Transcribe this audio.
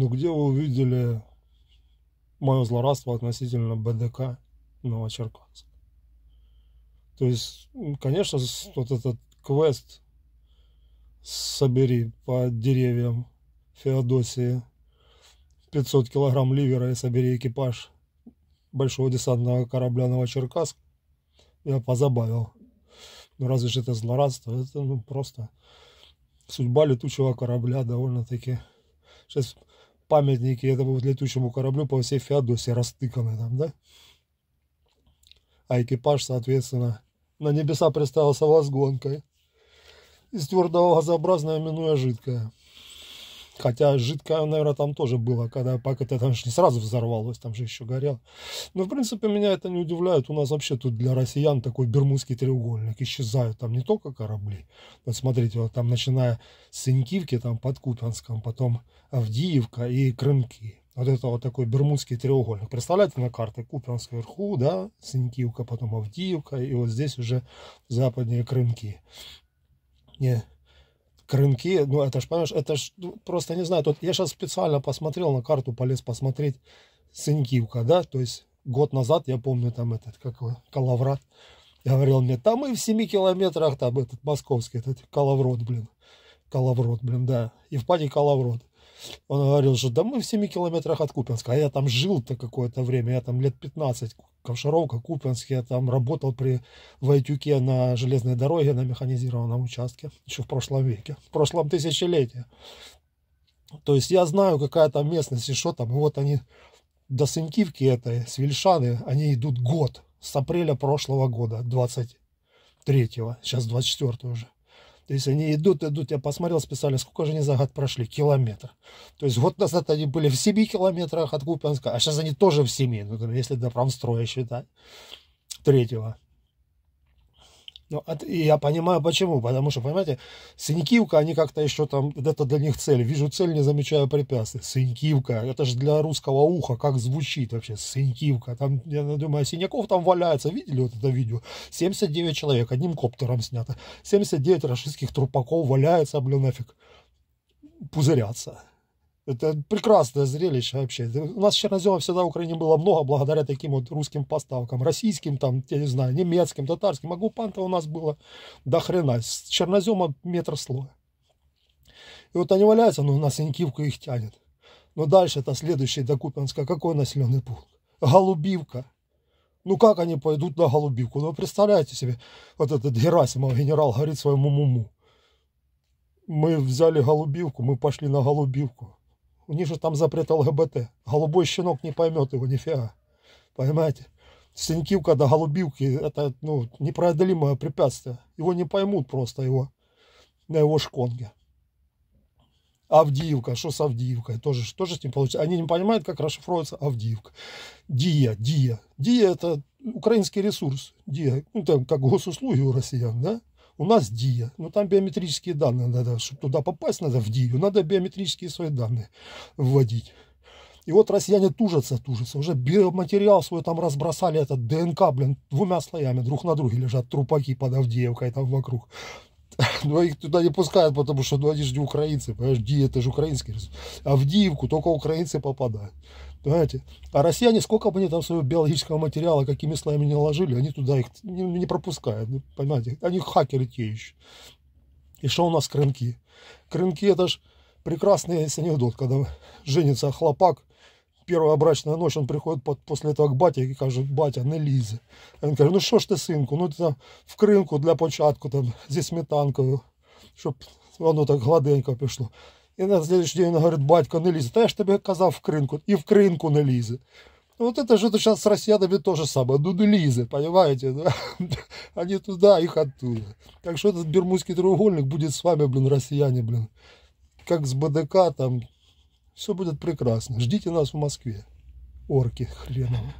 Ну где вы увидели мое злорадство относительно БДК Новочеркасск? То есть, конечно, вот этот квест собери по деревьям Феодосии 500 килограмм ливера и собери экипаж большого десантного корабля Новочеркасск, я позабавил. Ну, разве же это злорадство? Это ну, просто судьба летучего корабля довольно-таки. Сейчас памятники этому летучему кораблю по всей Феодосии растыканы там, да? А экипаж, соответственно, на небеса приставился возгонкой из твердого газообразного, минуя жидкое. Хотя жидкое, наверное, там тоже было, когда пока пакет, там же не сразу взорвалось, там же еще горело. Но, в принципе, меня это не удивляет. У нас вообще тут для россиян такой бермудский треугольник. Исчезают там не только корабли. Вот смотрите, вот там начиная с Синькивки, там под Кутанском, потом Авдиевка и Крымки. Вот это вот такой бермудский треугольник. Представляете на карте Купянск вверху, да, Синькивка, потом Авдиевка, и вот здесь уже западные Крымки. Не, крынки, ну это ж, понимаешь, это ж ну, просто не знаю. Тут, я сейчас специально посмотрел на карту, полез посмотреть Сынькивка, да, то есть год назад, я помню, там этот, как его, Калаврат, говорил мне, там и в 7 километрах, там этот московский, этот Калаврот, блин, Калаврот, блин, да, Евпатий Калаврот. Он говорил, что да мы в 7 километрах от Купинска, а я там жил-то какое-то время, я там лет 15 Ковшаровка, Купинск. Я там работал при Войтюке на железной дороге на механизированном участке еще в прошлом веке, в прошлом тысячелетии. То есть я знаю, какая там местность и что там. И вот они до Сынкивки этой, с Вильшаны, они идут год. С апреля прошлого года, 23-го, сейчас 24 уже. То есть они идут, идут. Я посмотрел специально, сколько же они за год прошли. Километр. То есть год назад они были в 7 километрах от Купянска, а сейчас они тоже в 7, ну, если до промстроя считать. Третьего. Ну, это, а и я понимаю почему, потому что, понимаете, Синькивка, они как-то еще там, это для них цель, вижу цель, не замечаю препятствий, Синькивка, это же для русского уха, как звучит вообще, Синькивка, там, я думаю, а Синяков там валяется, видели вот это видео, 79 человек, одним коптером снято, 79 российских трупаков валяется, блин, нафиг, пузырятся. Это прекрасное зрелище вообще. У нас чернозема всегда в Украине было много, благодаря таким вот русским поставкам. Российским, там, я не знаю, немецким, татарским. А гупанта у нас было до хрена. С чернозема метр слоя. И вот они валяются, но на Синькивку их тянет. Но дальше это следующий до Купинска. Какой населенный пункт? Голубивка. Ну как они пойдут на Голубивку? Ну представляете себе, вот этот Герасимов генерал говорит своему муму. Мы взяли Голубивку, мы пошли на Голубивку. У них же там запрет ЛГБТ. Голубой щенок не поймет его, нифига. Понимаете? Синькивка до голубивки – это ну, непреодолимое препятствие. Его не поймут просто его на его шконге. Авдиевка, что с Авдиевкой? Тоже, тоже с ним получится. Они не понимают, как расшифровывается Авдиевка. Дия, Дия. Дия – это украинский ресурс. Дия, ну, там, как госуслуги у россиян, да? У нас Диа, но ну, там биометрические данные надо, чтобы туда попасть, надо в ДИЮ, надо биометрические свои данные вводить. И вот россияне тужатся, тужатся. Уже биоматериал свой там разбросали, этот ДНК, блин, двумя слоями друг на друге лежат трупаки под Авдеевкой там вокруг. Но ну, их туда не пускают, потому что ну, они же не украинцы, понимаешь, Ди, это же украинский А в Диевку только украинцы попадают. Понимаете? А россияне, сколько бы они там своего биологического материала, какими слоями не ложили, они туда их не, не пропускают. Ну, понимаете? Они хакеры те еще. И что у нас крынки? Крынки это ж прекрасный есть анекдот, когда женится хлопак первая брачная ночь, он приходит под, после этого к баті и каже, батя, не лізе. Он він ну що ж ты, сынку? ну ти там в Крынку для початку там зі сметанкою, щоб воно так гладенько пішло. И на следующий день он говорит: батько, не лізе. Та я ж тебе казав в Крынку. И в Крынку не лізе. Ну, вот это же сейчас с россиянами то же самое. Ну, не Лизы, понимаете? Да? Они туда, их оттуда. Так что этот Бермудский треугольник будет с вами, блин, россияне, блин. Как с БДК, там, Все будет прекрасно. Ждите нас в Москве. Орки хреново.